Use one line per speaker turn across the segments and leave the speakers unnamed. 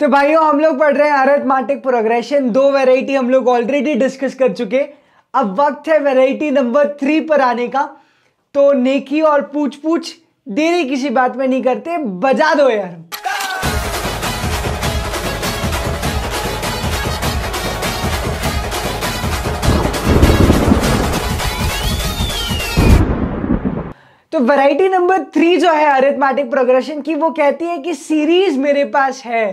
तो भाइयों हम लोग पढ़ रहे हैं अरेथमेटिक प्रोग्रेशन दो वेराइटी हम लोग ऑलरेडी डिस्कस कर चुके अब वक्त है वेराइटी नंबर थ्री पर आने का तो नेकी और पूछ पूछ देरी किसी बात में नहीं करते बजा दो यार तो वैरायटी नंबर थ्री जो है अरेथमेटिक प्रोग्रेशन की वो कहती है कि सीरीज मेरे पास है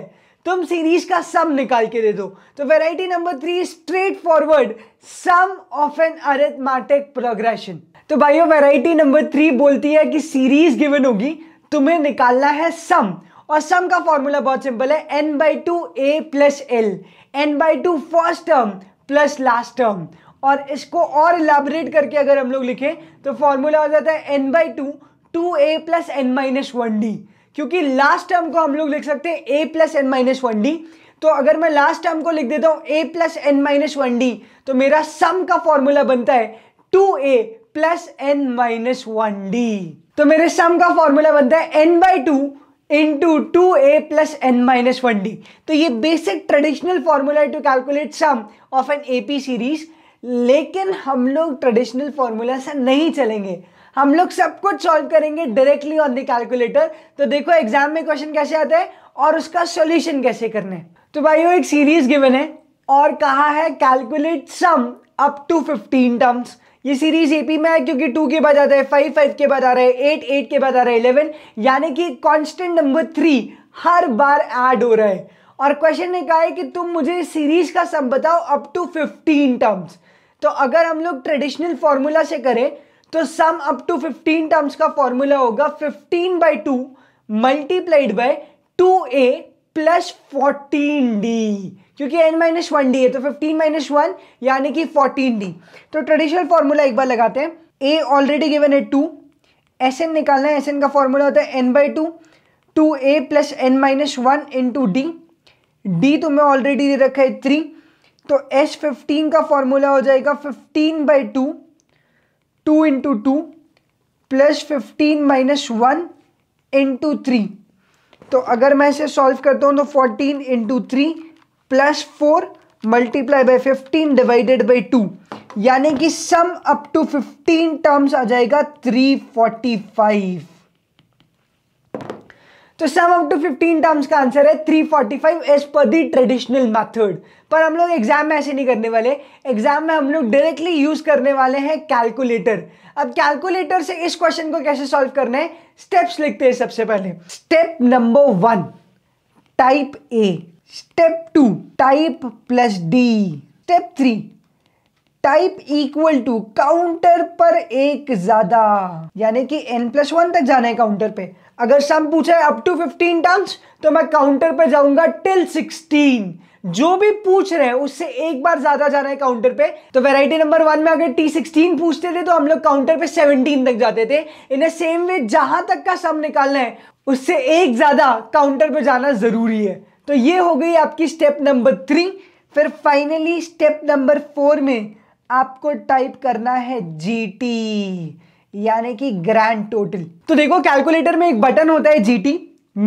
तुम सीरीज का सम निकाल के दे दो तो variety number three straightforward sum of an arithmetic progression तो भाइयों वेराइटी नंबर थ्री बोलती है कि सीरीज गिवन होगी तुम्हें निकालना है सम और सम का फॉर्मूला बहुत सिंपल है n by two a plus l n by two first term plus last term और इसको और इलाबरेट करके अगर हम लोग लिखें तो फॉर्मूला हो जाता है n by two two a plus N minus one d क्योंकि लास्ट टर्म को हम लोग लिख सकते हैं a plus N minus one D तो अगर मैं लास्ट टर्म को लिख देता हूं a plus N minus one D तो मेरा सम का फॉर्मूला बनता है two a plus N minus one D तो मेरे सम का फॉर्मूला बनता है n by two into to a plus N minus one D तो ये basic traditional formula to calculate sum of n a series लेकिन हम लोग ट्रेडिशनल फॉर्मूला से नहीं चलेंगे हम लोग सब कुछ सॉल्व करेंगे डायरेक्टली ऑन द कैलकुलेटर तो देखो एग्जाम में क्वेश्चन कैसे आते हैं और उसका सॉल्यूशन कैसे करना है तो भाई एक सीरीज गिवन है और कहा है calculate sum up to fifteen terms ये सीरीज एपी में है क्योंकि टू के बाद आता है फाइव फाइव के बाद आ रहा है एट एट के बाद आ रहा है इलेवन यानी कि कॉन्स्टेंट नंबर थ्री हर बार ऐड हो रहा है और क्वेश्चन ने कहा है कि तुम मुझे सीरीज का सम बताओ अप टू फिफ्टीन टर्म्स तो अगर हम लोग ट्रेडिशनल फॉर्मूला से करें तो सम अप टू 15 टर्म्स का फॉर्मूला होगा 15 by two multiplied by two a plus fourteen d क्योंकि एन माइनस वन डी है तो फिफ्टीन माइनस वन यानी कि फोर्टीन डी तो ट्रेडिशनल फॉर्मूला एक बार लगाते हैं ए ऑलरेडी गिवन है टू एस एन निकालना है एस एन का फॉर्मूला होता है n by two two a plus N minus one into D D तो मैं ऑलरेडी दे रखा है थ्री तो एस फिफ्टीन का फॉर्मूला हो जाएगा fifteen by two two into two plus fifteen minus one into three तो अगर मैं इसे सॉल्व करता हूँ तो fourteen into three plus four multiply by fifteen divided by two यानी कि sum up to fifteen terms आ जाएगा थ्री फोर्टी फाइव तो सम अप टू 15 टर्म्स का आंसर है 345 as per the traditional method पर हम लोग एग्जाम में ऐसे नहीं करने वाले एग्जाम में हम लोग डायरेक्टली यूज करने वाले हैं कैलकुलेटर अब कैलकुलेटर से इस क्वेश्चन को कैसे सॉल्व करना है स्टेप्स लिखते हैं सबसे पहले step number one type a step two type plus d step three type equal to counter पर एक ज्यादा यानी कि एन प्लस वन तक जाना है काउंटर पे अगर सम पूछा है अप टू फिफ्टीन टर्म्स तो मैं काउंटर पे जाऊंगा टिल सिक्सटीन जो भी पूछ रहे हैं उससे एक बार ज्यादा जाना है काउंटर पे तो वैरायटी नंबर वन में अगर टी सिक्सटीन पूछते थे तो हम लोग काउंटर पे सेवनटीन तक जाते थे इन सेम वे जहां तक का सम निकालना है उससे एक ज्यादा काउंटर पे जाना जरूरी है तो ये हो गई आपकी स्टेप नंबर थ्री फिर फाइनली स्टेप नंबर फोर में आपको टाइप करना है जीटी यानी कि ग्रैंड टोटल तो देखो कैलकुलेटर में एक बटन होता है जीटी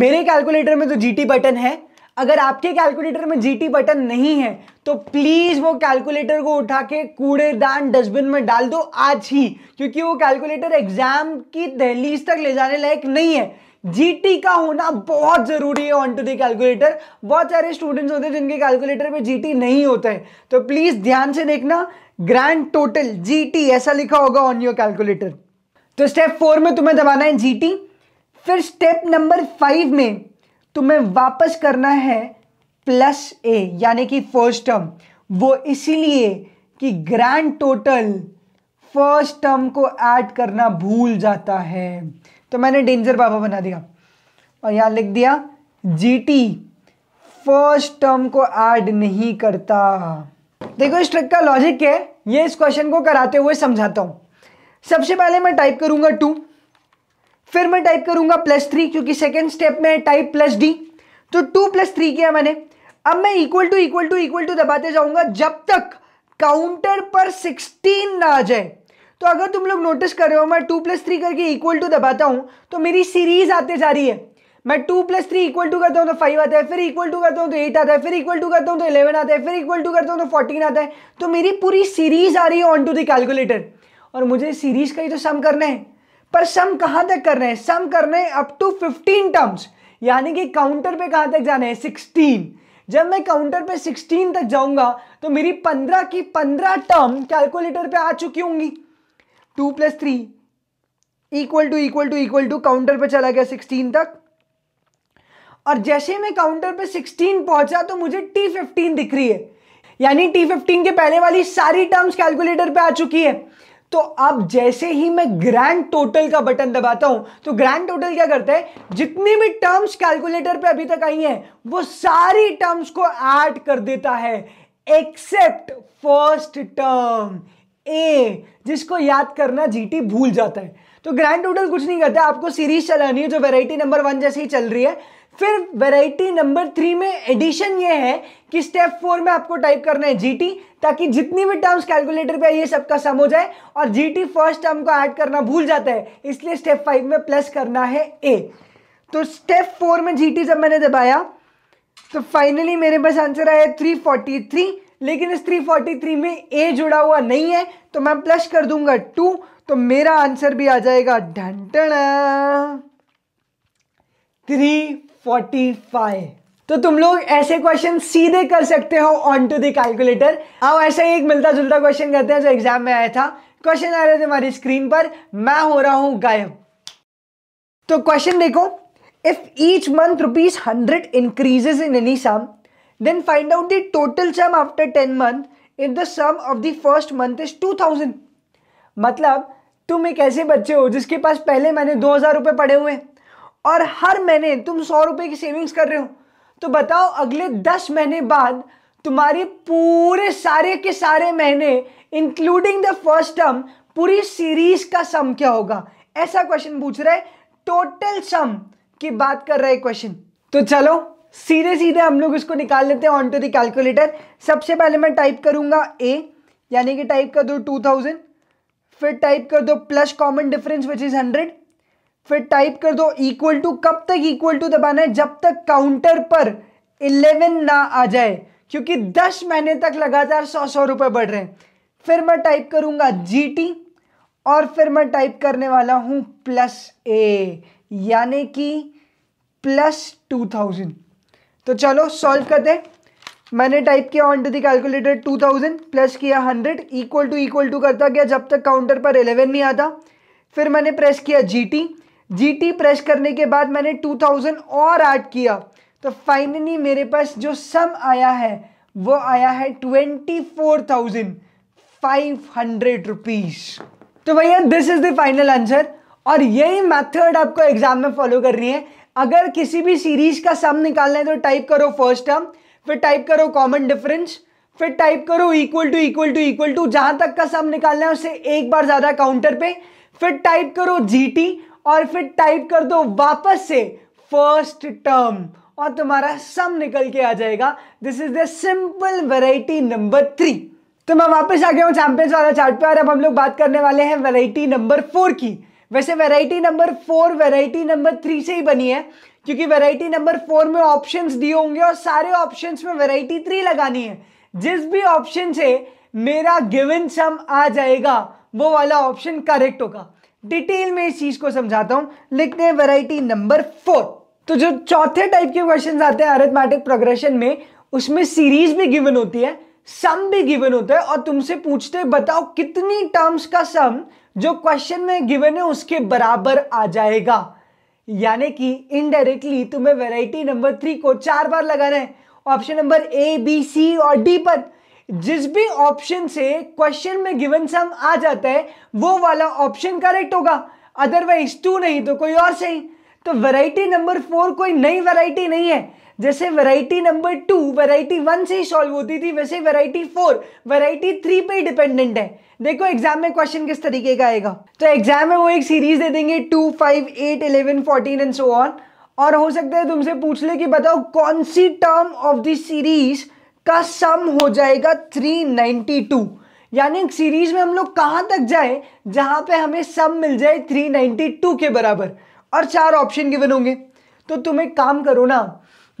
मेरे कैलकुलेटर में तो जीटी बटन है अगर आपके कैलकुलेटर में जीटी बटन नहीं है तो प्लीज़ वो कैलकुलेटर को उठा के कूड़ेदान डस्टबिन में डाल दो आज ही क्योंकि वो कैलकुलेटर एग्जाम की दहलीज तक ले जाने लायक नहीं है जीटी का होना बहुत ज़रूरी है ऑन टू दी कैलकुलेटर बहुत सारे स्टूडेंट्स होते हैं जिनके कैलकुलेटर में जीटी नहीं होता है तो प्लीज़ ध्यान से देखना ग्रैंड टोटल जीटी ऐसा लिखा होगा ऑन योर कैलकुलेटर तो स्टेप फोर में तुम्हें दबाना है जीटी फिर स्टेप नंबर फाइव में तुम्हें वापस करना है प्लस ए यानी कि फर्स्ट टर्म वो इसीलिए कि ग्रैंड टोटल फर्स्ट टर्म को ऐड करना भूल जाता है तो मैंने डेंजर बाबा बना दिया और यहां लिख दिया जीटी फर्स्ट टर्म को ऐड नहीं करता देखो इस ट्रिक का लॉजिक क्या है ये इस क्वेश्चन को कराते हुए समझाता हूँ सबसे पहले मैं टाइप करूंगा टू फिर मैं टाइप करूंगा प्लस थ्री क्योंकि सेकेंड स्टेप में टाइप प्लस डी तो टू प्लस थ्री किया मैंने अब मैं equal to equal to equal to दबाते जाऊंगा जब तक काउंटर पर सिक्सटीन ना आ जाए तो अगर तुम लोग नोटिस कर रहे हो मैं टू प्लस थ्री करके इक्वल टू दबाता हूं तो मेरी सीरीज आते जा रही है मैं two plus three equal to करता हूँ तो फाइव आता है फिर इक्वल टू करता हूँ तो एट आता है फिर इक्वल टू करता हूँ तो इलेवन आता है फिर इक्वल टू करता हूँ तो फोर्टीन आता है तो मेरी पूरी सीरीज आ रही है ऑन टू द कैलकुलेटर और मुझे सीरीज का ही तो सम करना है पर सम कहाँ तक करना है सम करना है अप टू फिफ्टीन टर्म्स यानी कि काउंटर पे कहाँ तक जाना है सिक्सटीन जब मैं काउंटर पे सिक्सटीन तक जाऊंगा तो मेरी पंद्रह की पंद्रह टर्म कैलकुलेटर पे आ चुकी होंगी two plus three equal to equal to equal to equal to चला गया सिक्सटीन तक और जैसे ही मैं काउंटर पे 16 पहुंचा तो मुझे T15 दिख रही है यानी T15 के पहले वाली सारी टर्म्स कैलकुलेटर पे आ चुकी है तो अब जैसे ही मैं ग्रैंड टोटल का बटन दबाता हूं तो ग्रैंड टोटल क्या करता है जितनी भी टर्म्स कैलकुलेटर पे अभी तक आई हैं वो सारी टर्म्स को ऐड कर देता है एक्सेप्ट फर्स्ट टर्म ए जिसको याद करना जीटी भूल जाता है तो ग्रैंड टोटल कुछ नहीं करता आपको सीरीज चलानी है जो वेराइटी नंबर वन जैसे ही चल रही है फिर वैरायटी नंबर थ्री में एडिशन ये है कि स्टेप फोर में आपको टाइप करना है जीटी ताकि जितनी भी टर्म्स कैलकुलेटर पे ये सबका सम हो जाए और जीटी फर्स्ट टर्म को ऐड करना भूल जाता है इसलिए स्टेप फाइव में प्लस करना है ए तो स्टेप फोर में जीटी जब मैंने दबाया तो फाइनली मेरे पास आंसर आया थ्री फोर्टी थ्री लेकिन इस थ्री फोर्टी थ्री में ए जुड़ा हुआ नहीं है तो मैं प्लस कर दूंगा टू तो मेरा आंसर भी आ जाएगा ढंटना थ्री फोर्टी फाइव तो तुम लोग ऐसे क्वेश्चन सीधे कर सकते हो ऑन टू दैलकुलेटर कैलकुलेटर आओ ऐसा ही एक मिलता जुलता क्वेश्चन करते हैं जो एग्जाम में आया था क्वेश्चन आ रहे थे हमारी स्क्रीन पर मैं हो रहा हूं गायब तो क्वेश्चन देखो if each month rupees hundred increases in any sum then find out the total sum after ten month in the sum of the first month is two thousand मतलब तुम एक ऐसे बच्चे हो जिसके पास पहले मैंने दो हजार रुपए पड़े हुए हैं और हर महीने तुम सौ रुपए की सेविंग्स कर रहे हो तो बताओ अगले दस महीने बाद तुम्हारे पूरे सारे के सारे महीने इंक्लूडिंग द फर्स्ट टर्म पूरी सीरीज का सम क्या होगा ऐसा क्वेश्चन पूछ रहे टोटल सम की बात कर रहे क्वेश्चन तो चलो सीधे सीधे हम लोग इसको निकाल लेते हैं ऑन टू द कैलकुलेटर सबसे पहले मैं टाइप करूंगा ए यानी कि टाइप कर दो टू थाउजेंड फिर टाइप कर दो plus common difference which is hundred फिर टाइप कर दो इक्वल टू कब तक इक्वल टू दबाना है जब तक काउंटर पर इलेवन ना आ जाए क्योंकि दस महीने तक लगातार सौ सौ रुपये बढ़ रहे हैं फिर मैं टाइप करूंगा जी और फिर मैं टाइप करने वाला हूं प्लस ए यानी कि प्लस टू थाउजेंड तो चलो सॉल्व कर दे मैंने टाइप किया on to the calculator two thousand plus किया hundred equal to equal to करता गया जब तक काउंटर पर इलेवन नहीं आता फिर मैंने प्रेस किया जी जीटी प्रेस करने के बाद मैंने 2000 और ऐड किया तो फाइनली मेरे पास जो सम आया है वो आया है twenty four thousand five hundred rupees तो भैया this is the final answer और यही मेथड आपको एग्जाम में फॉलो करनी है अगर किसी भी सीरीज का सम निकालना है तो टाइप करो फर्स्ट टर्म फिर टाइप करो कॉमन डिफरेंस फिर टाइप करो equal to equal to equal to जहां तक का सम निकालना है उसे एक बार ज़्यादा काउंटर पे फिर टाइप करो जीटी और फिर टाइप कर दो वापस से फर्स्ट टर्म और तुम्हारा सम निकल के आ जाएगा this is the simple variety number three तो मैं वापस आ गया हूँ चैंपियंस वाला चार्ट पे और अब हम लोग बात करने वाले हैं वेराइटी नंबर फोर की वैसे variety number four variety number three से ही बनी है क्योंकि वेराइटी नंबर फोर में ऑप्शन दिए होंगे और सारे ऑप्शन में वेराइटी थ्री लगानी है जिस भी ऑप्शन से मेरा गिवन सम आ जाएगा वो वाला ऑप्शन करेक्ट होगा डिटेल में इस चीज को समझाता हूं लिखते हैं वेराइटी नंबर फोर तो जो चौथे टाइप के क्वेश्चन आते हैं अरेथमेटिक प्रोग्रेशन में उसमें सीरीज भी गिवन होती है सम भी गिवन होता है और तुमसे पूछते बताओ कितनी टर्म्स का सम जो क्वेश्चन में गिवन है उसके बराबर आ जाएगा यानी कि इनडायरेक्टली तुम्हें वेराइटी नंबर थ्री को चार बार लगाना है option number A B C और डी पर जिस भी ऑप्शन से क्वेश्चन में गिवन सम आ जाता है वो वाला ऑप्शन करेक्ट होगा अदरवाइज टू नहीं तो कोई और सही तो वैरायटी नंबर फोर कोई नई वैरायटी नहीं है जैसे variety number two variety one से ही सॉल्व होती थी वैसे वैरायटी फोर वैरायटी थ्री पे डिपेंडेंट है देखो एग्जाम में क्वेश्चन किस तरीके का आएगा तो एग्जाम में वो एक सीरीज दे देंगे two five eight eleven fourteen and so on और हो सकता है तुमसे पूछ ले कि बताओ कौन सी टर्म ऑफ दिस सीरीज़ का सम हो जाएगा 392 यानी सीरीज में हम लोग कहां तक जाए जहां पे हमें सम मिल जाए 392 के बराबर और चार ऑप्शन गिवन होंगे तो तुम्हें काम करो ना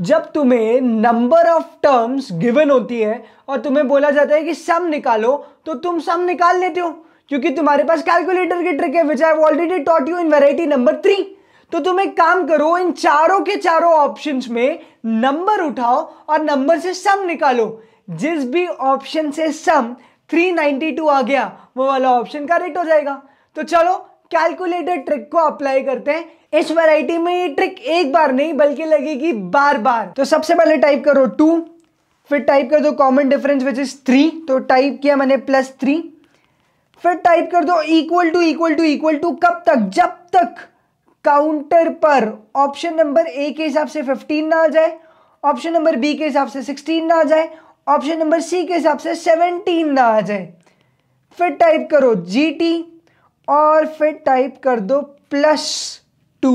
जब तुम्हें नंबर ऑफ टर्म्स गिवन होती है और तुम्हें बोला जाता है कि सम निकालो तो तुम सम निकाल लेते हो क्योंकि तुम्हारे पास कैलकुलेटर की ट्रिक है which I already taught you in variety number three तो तुम एक काम करो इन चारों के चारों ऑप्शंस में नंबर उठाओ और नंबर से सम निकालो जिस भी ऑप्शन से सम 392 आ गया वो वाला ऑप्शन करेक्ट हो जाएगा तो चलो कैलकुलेटर ट्रिक को अप्लाई करते हैं इस वैरायटी में ये ट्रिक एक बार नहीं बल्कि लगेगी बार बार तो सबसे पहले टाइप करो टू फिर टाइप कर दो common difference which is three तो टाइप किया मैंने प्लस थ्री फिर टाइप कर दो equal to equal to equal to कब तक जब तक काउंटर पर ऑप्शन नंबर ए के हिसाब से फिफ्टीन ना आ जाए ऑप्शन नंबर बी के हिसाब से सिक्सटीन ना आ जाए ऑप्शन नंबर सी के हिसाब से सेवनटीन ना आ जाए फिर टाइप करो जी टी और फिर टाइप कर दो प्लस टू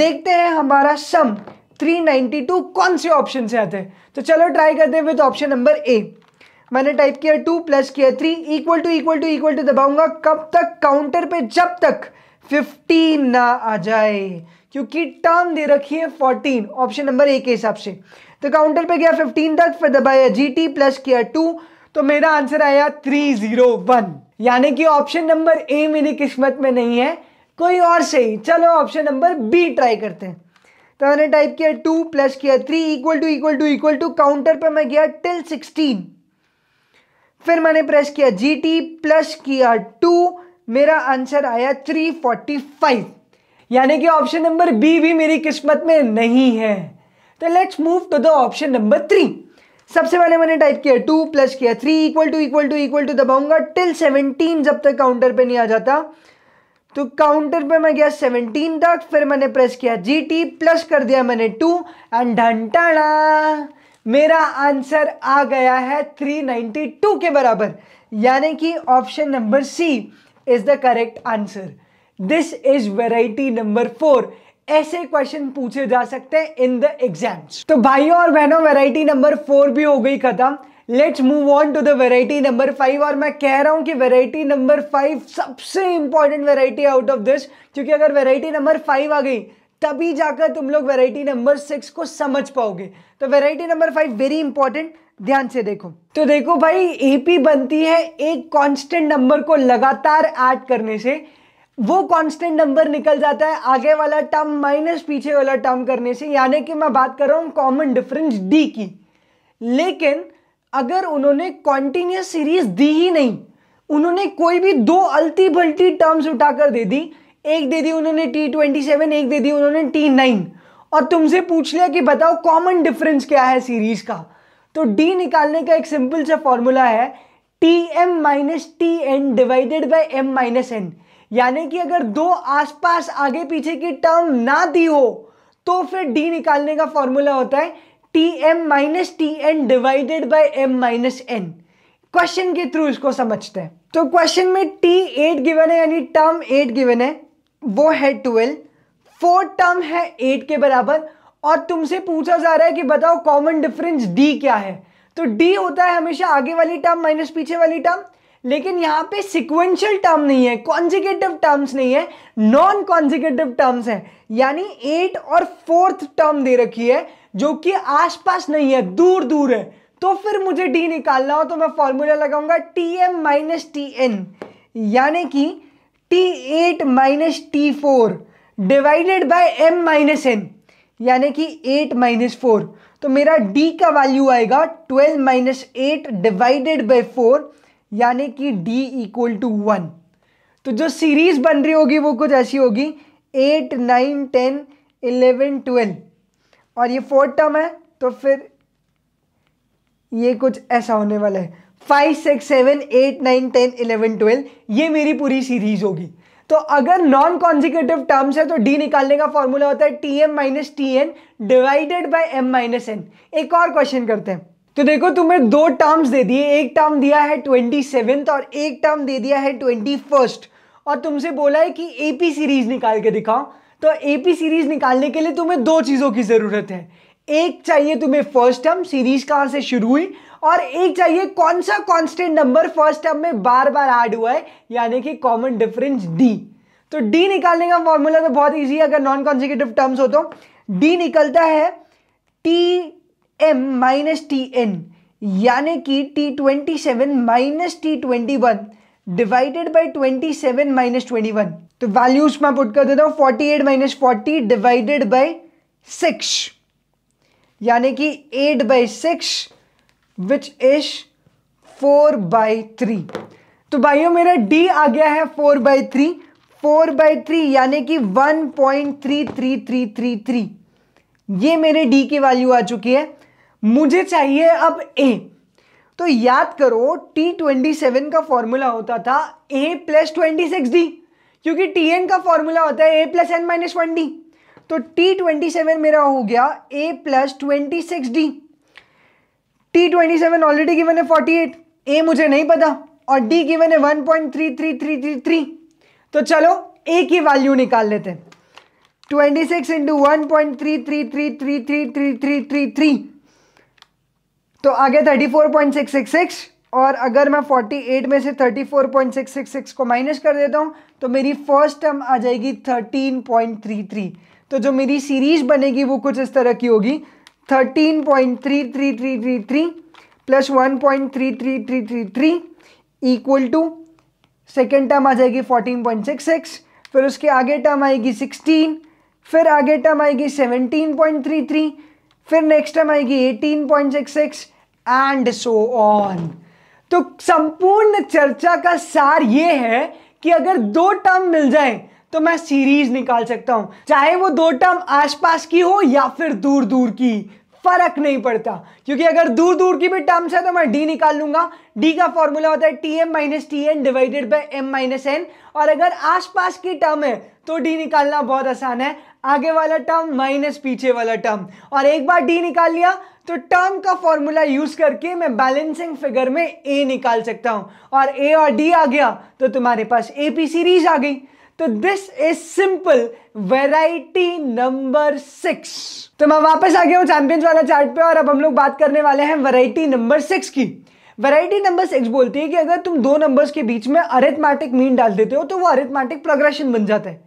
देखते हैं हमारा सम 392 कौन से ऑप्शन से आते हैं तो चलो ट्राई करते हैं विद ऑप्शन नंबर ए मैंने टाइप किया टू प्लस किया three equal to equal to equal to दबाऊंगा कब तक काउंटर पे जब तक फिफ्टीन ना आ जाए क्योंकि टर्म दे रखी है फोर्टीन ऑप्शन नंबर ए के हिसाब से तो काउंटर पे गया फिफ्टीन तक फिर दबाया जी टी प्लस किया टू तो मेरा आंसर आया थ्री जीरो वन यानी कि ऑप्शन नंबर ए मेरी किस्मत में नहीं है कोई और सही चलो ऑप्शन नंबर बी ट्राई करते हैं तो मैंने टाइप किया टू प्लस किया three equal to equal to equal to counter पर मैं गया टिल सिक्सटीन फिर मैंने प्रेस किया जी टी प्लस किया टू मेरा आंसर आया 345 यानी कि ऑप्शन नंबर बी भी मेरी किस्मत में नहीं है तो let's move to the option number three सबसे पहले मैंने टाइप किया टू प्लस किया three equal to equal to equal to दबाऊंगा टिल सेवनटीन जब तक काउंटर पे नहीं आ जाता तो काउंटर पे मैं गया सेवनटीन तक फिर मैंने प्रेस किया जी टी प्लस कर दिया मैंने टू एंड ढंटाड़ा मेरा आंसर आ गया है थ्री नाइनटी टू के बराबर यानी कि option number C is the correct answer this is variety number four ऐसे क्वेश्चन पूछे जा सकते हैं इन द एग्जाम्स तो भाइयों और बहनों वेराइटी नंबर फोर भी हो गई खत्म let's move on to the variety number five और मैं कह रहा हूं कि वेराइटी नंबर फाइव सबसे important variety out of this क्योंकि अगर वेराइटी नंबर फाइव आ गई तभी जाकर तुम लोग वेराइटी नंबर सिक्स को समझ पाओगे तो variety number five very important ध्यान से देखो तो देखो भाई एपी बनती है एक कांस्टेंट नंबर को लगातार ऐड करने से वो कांस्टेंट नंबर निकल जाता है आगे वाला टर्म माइनस पीछे वाला टर्म करने से यानी कि मैं बात कर रहा हूँ कॉमन डिफरेंस डी की लेकिन अगर उन्होंने कॉन्टिन्यूस सीरीज दी ही नहीं उन्होंने कोई भी दो अल्टी बल्टी टर्म्स उठाकर दे दी एक दे दी उन्होंने टी ट्वेंटी सेवन एक दे दी उन्होंने टी नाइन और तुमसे पूछ लिया कि बताओ कॉमन डिफरेंस क्या है सीरीज का तो डी निकालने का एक सिंपल सा फॉर्मूला है T M minus T N divided by M minus N यानी कि अगर दो आसपास आगे पीछे की टर्म ना दी हो तो फिर डी निकालने का फॉर्मूला होता है T M minus T N divided by M minus N question के थ्रू इसको समझते हैं तो क्वेश्चन में टी एट गिवन है यानी टर्म एट गिवन है वो है ट्वेल्व फोर टर्म है एट के बराबर और तुमसे पूछा जा रहा है कि बताओ कॉमन डिफरेंस डी क्या है तो डी होता है हमेशा आगे वाली टर्म माइनस पीछे वाली टर्म लेकिन यहाँ पे सिक्वेंशियल टर्म नहीं है कॉन्जिकेटिव टर्म्स नहीं है नॉन कॉन्जिकेटिव टर्म्स है यानी एट और फोर्थ टर्म दे रखी है जो कि आसपास नहीं है दूर दूर है तो फिर मुझे डी निकालना हो तो मैं फॉर्मूला लगाऊंगा T M minus T N यानी कि T eight minus T four divided by M minus N यानी कि एट माइनस फोर तो मेरा डी का वैल्यू आएगा twelve minus eight divided by four यानी कि डी इक्वल टू वन तो जो सीरीज बन रही होगी वो कुछ ऐसी होगी eight nine ten eleven twelve और ये फोर्थ टर्म है तो फिर ये कुछ ऐसा होने वाला है five six seven eight nine ten eleven twelve ये मेरी पूरी सीरीज होगी तो अगर नॉन कॉन्जिकेटिव टर्म्स है तो डी निकालने का फॉर्मूला होता है T M minus T N divided by M minus N एक और क्वेश्चन करते हैं तो देखो तुम्हें दो टर्म्स दे दिए एक टर्म दिया है ट्वेंटी सेवेंथ और एक टर्म दे दिया है ट्वेंटी फर्स्ट और तुमसे बोला है कि एपी सीरीज निकाल के दिखाओ तो एपी सीरीज निकालने के लिए तुम्हें दो चीज़ों की ज़रूरत है एक चाहिए तुम्हें फर्स्ट टर्म सीरीज कहाँ से शुरू हुई और एक चाहिए कौन सा कांस्टेंट नंबर फर्स्ट टर्म में बार बार ऐड हुआ है यानी कि कॉमन डिफरेंस डी तो डी निकालने का फॉर्मूला तो बहुत ईजी है अगर नॉन कॉन्जिक्यूटिव टर्म्स हो तो डी निकलता है T M minus T N यानी कि T twenty seven minus T twenty one divided by twenty seven minus twenty one तो वैल्यूज मैं पुट कर देता हूँ forty eight minus forty divided by six यानी कि eight by six which is four by three तो भाइयों मेरा डी आ गया है four by three four by three यानी कि one point three three three three three ये मेरे डी की वैल्यू आ चुकी है मुझे चाहिए अब ए तो याद करो टी ट्वेंटी सेवन का फॉर्मूला होता था A plus twenty six D क्योंकि टी एन का फॉर्मूला होता है A plus N minus one D तो टी ट्वेंटी सेवन मेरा हो गया A plus twenty six D T twenty seven already given है फोर्टी एट ए मुझे नहीं पता और डी गिवन है one point three three three three three तो चलो ए की वैल्यू निकाल लेते हैं twenty six into one point three three three three three three three three three तो आगे thirty four point six six six और अगर मैं फोर्टी एट में से thirty four point six six six को माइनस कर देता हूँ तो मेरी फर्स्ट टर्म आ जाएगी थर्टीन पॉइंट थ्री थ्री तो जो मेरी सीरीज बनेगी वो कुछ इस तरह की होगी thirteen point three three three three three plus one point three three three three three equal to second term आ जाएगी फोर्टीन पॉइंट सिक्स सिक्स फिर उसके आगे टर्म आएगी सिक्सटीन फिर आगे टर्म आएगी सेवनटीन पॉइंट थ्री थ्री फिर नेक्स्ट टर्म आएगी eighteen point six six and so on तो संपूर्ण चर्चा का सार ये है कि अगर दो टर्म मिल जाए तो मैं सीरीज निकाल सकता हूं चाहे वो दो टर्म आसपास की हो या फिर दूर दूर की फर्क नहीं पड़ता क्योंकि अगर दूर दूर की भी टर्म्स है तो मैं डी निकाल लूंगा डी का फॉर्मूला होता है T M minus T N divided by M minus N और अगर आसपास की टर्म है तो डी निकालना बहुत आसान है आगे वाला टर्म माइनस पीछे वाला टर्म और एक बार डी निकाल लिया तो टर्म का फॉर्मूला यूज करके मैं बैलेंसिंग फिगर में ए निकाल सकता हूं और ए और डी आ गया तो तुम्हारे पास ए पी सीरीज आ गई तो this is simple variety number six तो मैं वापस आ गया हूँ चैंपियंस वाला चार्ट पे और अब हम लोग बात करने वाले हैं वेराइटी नंबर सिक्स की वेराइटी नंबर सिक्स बोलती है कि अगर तुम दो नंबर्स के बीच में अरिथमेटिक मीन डाल देते हो तो वो अरिथमेटिक प्रोग्रेशन बन जाता है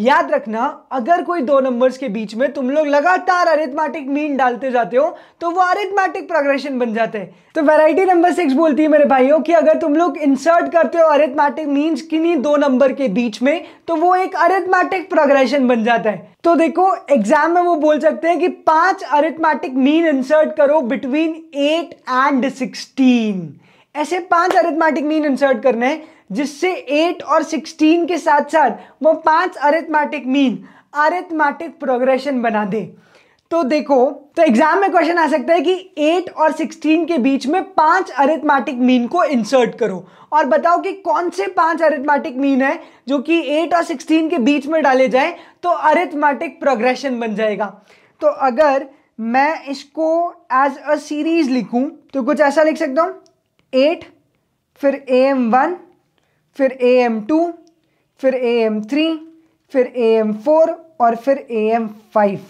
याद रखना अगर कोई दो नंबर्स के बीच में तुम लोग लगातार अरिथमेटिक मीन डालते जाते हो तो वो अरिथमेटिक प्रोग्रेशन बन जाते हैं तो वैरायटी नंबर सिक्स बोलती है मेरे भाइयों कि अगर तुम लोग इंसर्ट करते हो अरिथमेटिक मीन्स किन्हीं दो नंबर के बीच में तो वो एक अरिथमेटिक प्रोग्रेशन बन जाता है तो देखो एग्जाम में वो बोल सकते हैं कि पांच अरिथमेटिक मीन इंसर्ट करो बिटवीन एट एंड सिक्सटीन ऐसे पांच अरिथमेटिक मीन इंसर्ट करने हैं जिससे एट और सिक्सटीन के साथ साथ वो पांच अरेथमेटिक मीन अरेथमेटिक प्रोग्रेशन बना दे तो देखो तो एग्जाम में क्वेश्चन आ सकता है कि 8 और 16 के बीच में पांच अरेथमेटिक मीन को इंसर्ट करो और बताओ कि कौन से पांच अरेथमेटिक मीन है जो कि 8 और 16 के बीच में डाले जाए तो अरेथमेटिक प्रोग्रेशन बन जाएगा तो अगर मैं इसको एज अ सीरीज लिखूं तो कुछ ऐसा लिख सकता हूं एट फिर ए एम वन फिर ए एम टू फिर ए एम थ्री फिर ए एम फोर और फिर ए एम फाइव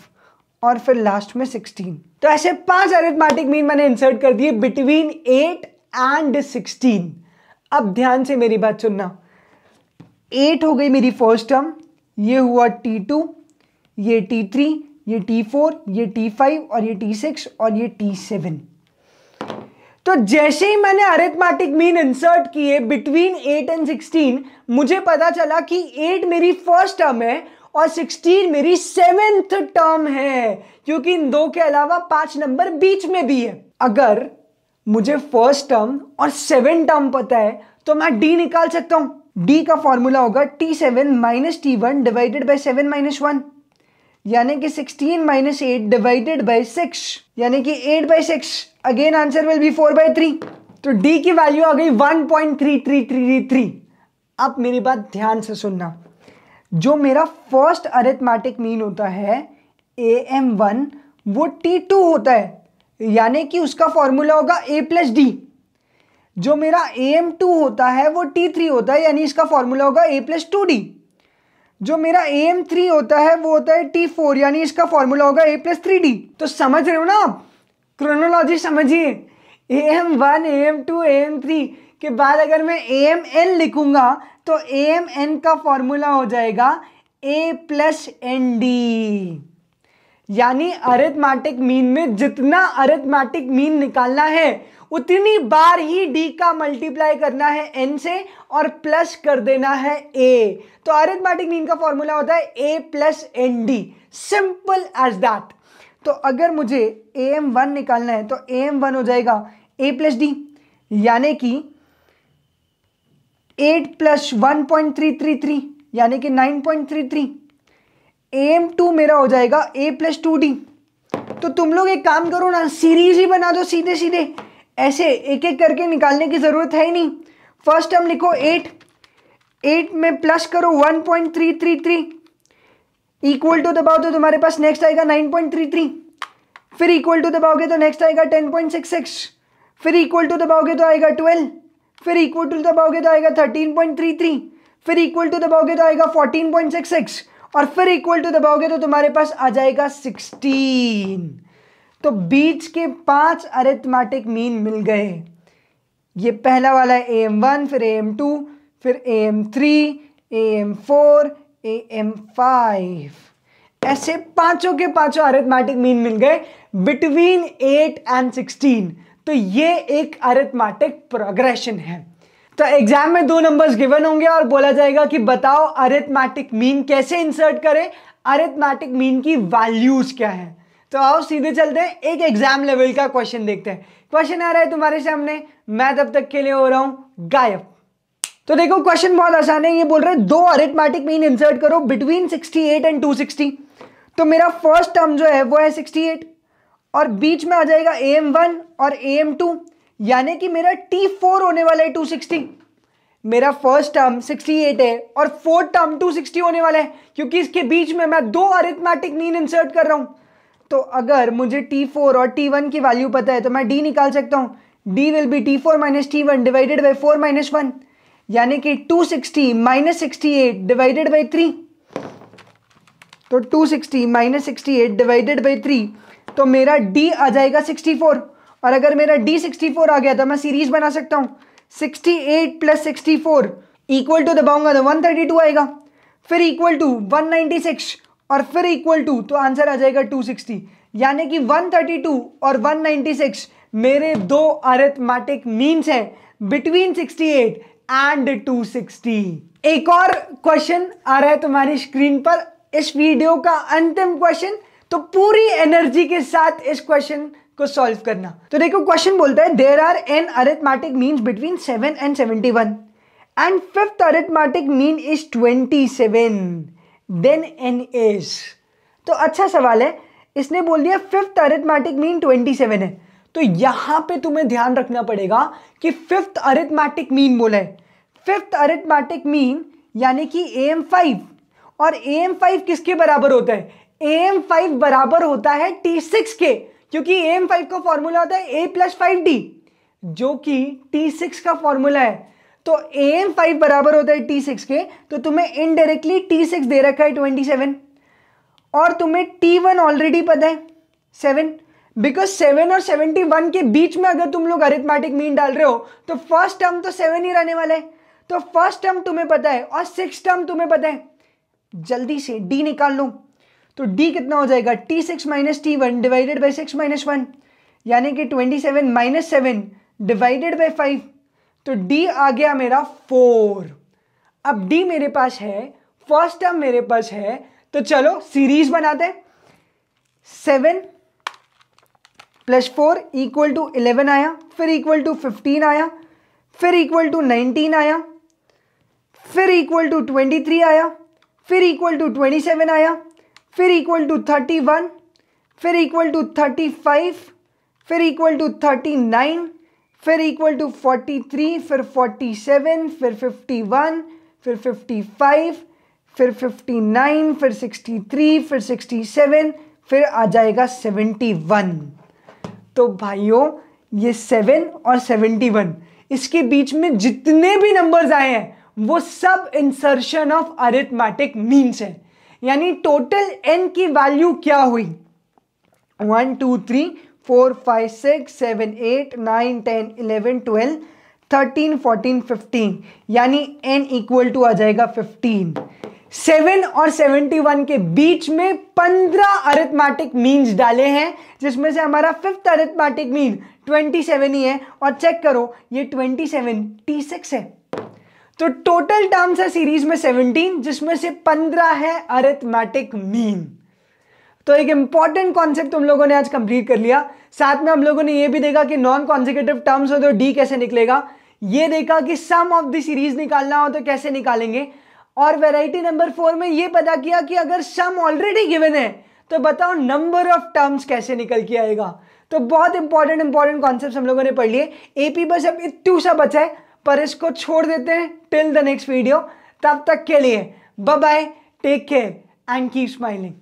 और फिर लास्ट में सिक्सटीन तो ऐसे पांच अरिथमेटिक मीन मैंने इंसर्ट कर दिए बिटवीन एट एंड सिक्सटीन अब ध्यान से मेरी बात सुनना एट हो गई मेरी फर्स्ट टर्म ये हुआ टी टू ये टी थ्री ये टी फोर ये टी फाइव और ये टी सिक्स और ये टी सेवन तो जैसे ही मैंने अरेथमेटिक मीन इंसर्ट किए बिटवीन 8 एंड 16 मुझे पता चला कि 8 मेरी फर्स्ट टर्म है और 16 मेरी सेवेंथ टर्म है क्योंकि इन दो के अलावा पांच नंबर बीच में भी है अगर मुझे फर्स्ट टर्म और सेवन टर्म पता है तो मैं डी निकाल सकता हूं डी का फॉर्मूला होगा T seven minus T one divided by seven minus one यानी कि sixteen minus eight divided by six यानी कि eight by six again answer will be four by three तो डी की वैल्यू आ गई one point three three three three अब मेरी बात ध्यान से सुनना जो मेरा फर्स्ट अरेथमेटिक मीन होता है ए एम वन वो टी टू होता है यानी कि उसका फॉर्मूला होगा ए प्लस डी जो मेरा ए एम टू होता है वो टी थ्री होता है यानी इसका फॉर्मूला होगा ए प्लस टू डी जो मेरा ए एम थ्री होता है वो होता है टी फोर यानी इसका फॉर्मूला होगा ए प्लस थ्री डी तो समझ रहे हो ना आप क्रोनोलॉजी समझिए A M one A M two A M three के बाद अगर मैं ए एम एन लिखूंगा तो ए एम एन का फॉर्मूला हो जाएगा ए प्लस एन डी यानी अरिथमेटिक मीन में जितना अरिथमेटिक मीन निकालना है उतनी बार ही डी का मल्टीप्लाई करना है एन से और प्लस कर देना है ए तो अरिथमेटिक मीन का फॉर्मूला होता है A plus N D simple as that तो अगर मुझे ए एम वन निकालना है तो ए एम वन हो जाएगा ए प्लस डी यानी कि eight plus one point three three three यानी कि nine point three three A M two मेरा हो जाएगा ए प्लस टू डी तो तुम लोग एक काम करो ना सीरीज ही बना दो सीधे सीधे ऐसे एक एक करके निकालने की ज़रूरत है ही नहीं फर्स्ट हम लिखो एट एट में प्लस करो one point three three three equal to दबाओ तो तुम्हारे पास नेक्स्ट आएगा नाइन पॉइंट थ्री थ्री फिर इक्वल टू दबाओगे तो नेक्स्ट आएगा टेन पॉइंट सिक्स सिक्स फिर इक्वल टू दबाओगे तो आएगा ट्वेल्व फिर इक्वल टू दबाओगे तो आएगा थर्टीन पॉइंट थ्री थ्री फिर इक्वल टू दबाओगे तो आएगा फोर्टीन पॉइंट सिक्स सिक्स और फिर इक्वल टू दबाओगे तो तुम्हारे पास आ जाएगा सिक्सटीन तो बीच के पांच अरिथमेटिक मीन मिल गए ये पहला वाला है ए एम वन फिर ए एम टू फिर A M three A M four A M five ऐसे पांचों के पांचों अरेथमेटिक मीन मिल गए बिटवीन एट एंड सिक्सटीन तो ये एक अरेथमेटिक प्रोग्रेशन है तो एग्जाम में दो नंबर्स गिवन होंगे और बोला जाएगा कि बताओ अरेथमेटिक मीन कैसे इंसर्ट करें अरेथमेटिक मीन की वैल्यूज क्या है तो आओ सीधे चलते हैं एक एग्जाम लेवल का क्वेश्चन देखते हैं क्वेश्चन आ रहा है तुम्हारे सामने मैं तब तक के लिए हो रहा हूं गायब तो देखो क्वेश्चन बहुत आसान है ये बोल रहे हैं दो अरिथमेटिक मीन इंसर्ट करो बिटवीन 68 एंड 260 तो मेरा फर्स्ट टर्म जो है वो है 68 और बीच में आ जाएगा ए एम वन और ए एम टू यानी कि मेरा टी फोर होने वाला है 260 मेरा फर्स्ट टर्म 68 है और फोर्थ टर्म 260 होने वाला है क्योंकि इसके बीच में मैं दो अरिथमेटिक मीन इंसर्ट कर रहा हूँ तो अगर मुझे टी फोर और टी वन की वैल्यू पता है तो मैं डी निकाल सकता हूँ D will be T four minus T one divided by four minus one यानी कि 260 sixty minus sixty divided by three तो 260 sixty minus sixty divided by three तो मेरा D आ जाएगा 64 और अगर मेरा D 64 आ गया तो मैं सीरीज बना सकता हूं 68 eight plus sixty equal to दबाऊंगा तो 132 आएगा फिर इक्वल टू 196 और फिर इक्वल टू तो आंसर आ जाएगा 260 यानी कि 132 और 196 मेरे दो अरेथमेटिक मीन्स हैं बिटवीन 68 एंड 260 एक और क्वेश्चन आ रहा है तुम्हारी स्क्रीन पर इस वीडियो का अंतिम क्वेश्चन तो पूरी एनर्जी के साथ इस क्वेश्चन को सॉल्व करना तो देखो क्वेश्चन बोलता है there are n arithmetic mean between seven and seventy one and fifth arithmetic mean is twenty seven then n is तो अच्छा सवाल है इसने बोल दिया fifth arithmetic mean twenty seven है तो यहां पे तुम्हें ध्यान रखना पड़ेगा कि फिफ्थ अरिथमेटिक मीन बोले फिफ्थ अरिथमेटिक मीन यानी कि ए एम फाइव और ए एम फाइव किसके बराबर होता है ए एम फाइव बराबर होता है टी सिक्स के क्योंकि ए एम फाइव का फॉर्मूला होता है ए प्लस फाइव डी जो कि टी सिक्स का फॉर्मूला है तो ए एम फाइव बराबर होता है टी सिक्स के तो तुम्हें इनडायरेक्टली टी सिक्स दे रखा है ट्वेंटी सेवन और तुम्हें टी वन ऑलरेडी पता है सेवन बिकॉज सेवन और सेवेंटी वन के बीच में अगर तुम लोग अरिथमेटिक मीन डाल रहे हो तो फर्स्ट टर्म तो सेवन ही रहने वाला है तो फर्स्ट टर्म तुम्हें पता है और सिक्स टर्म तुम्हें पता है जल्दी से डी निकाल लो तो डी कितना हो जाएगा T six minus T one divided by six minus one यानी कि twenty seven minus seven divided by five तो डी आ गया मेरा फोर अब डी मेरे पास है फर्स्ट टर्म मेरे पास है तो चलो सीरीज बनाते seven plus four equal to eleven आया फिर इक्वल टू फिफ्टीन आया फिर इक्वल टू नाइनटीन आया फिर इक्वल टू ट्वेंटी थ्री आया फिर इक्वल टू ट्वेंटी सेवन आया फिर इक्वल टू थर्टी वन फिर इक्वल टू थर्टी फाइव फिर इक्वल टू थर्टी नाइन फिर इक्वल टू फोर्टी थ्री फिर फोर्टी सेवन फिर फिफ्टी वन फिर फिफ्टी फाइव फिर फिफ्टी नाइन फिर सिक्सटी थ्री फिर सिक्सटी सेवन फिर आ जाएगा सेवेंटी वन तो भाइयों ये सेवन और सेवेंटी वन इसके बीच में जितने भी नंबर्स आए हैं वो सब इंसर्शन ऑफ अरिथमेटिक मीन्स है यानी टोटल एन की वैल्यू क्या हुई one two three four five six seven eight nine ten eleven twelve thirteen fourteen fifteen यानी एन इक्वल टू आ जाएगा फिफ्टीन सेवन और सेवेंटी वन के बीच में पंद्रह अरिथमेटिक मीन्स डाले हैं जिसमें से हमारा फिफ्थ अरिथमेटिक मीन सेवन ही है और चेक करो ये टी सिक्स है तो टोटल टर्म्स है सीरीज में सेवनटीन जिसमें से पंद्रह है अरिथमेटिक मीन तो एक इंपॉर्टेंट कॉन्सेप्ट तुम लोगों ने आज कंप्लीट कर लिया साथ में हम लोगों ने यह भी देखा कि नॉन कॉन्जिकेटिव टर्म्स हो तो डी कैसे निकलेगा ये देखा कि सम ऑफ द सीरीज निकालना हो तो कैसे निकालेंगे और वेराइटी नंबर फोर में ये पता किया कि अगर सम ऑलरेडी गिवन है तो बताओ नंबर ऑफ टर्म्स कैसे निकल के आएगा तो बहुत इंपॉर्टेंट इंपॉर्टेंट कॉन्सेप्ट हम लोगों ने पढ़ लिए एपी बस अब इतू सा बचा है पर इसको छोड़ देते हैं टिल द नेक्स्ट वीडियो तब तक के लिए bye take care and keep smiling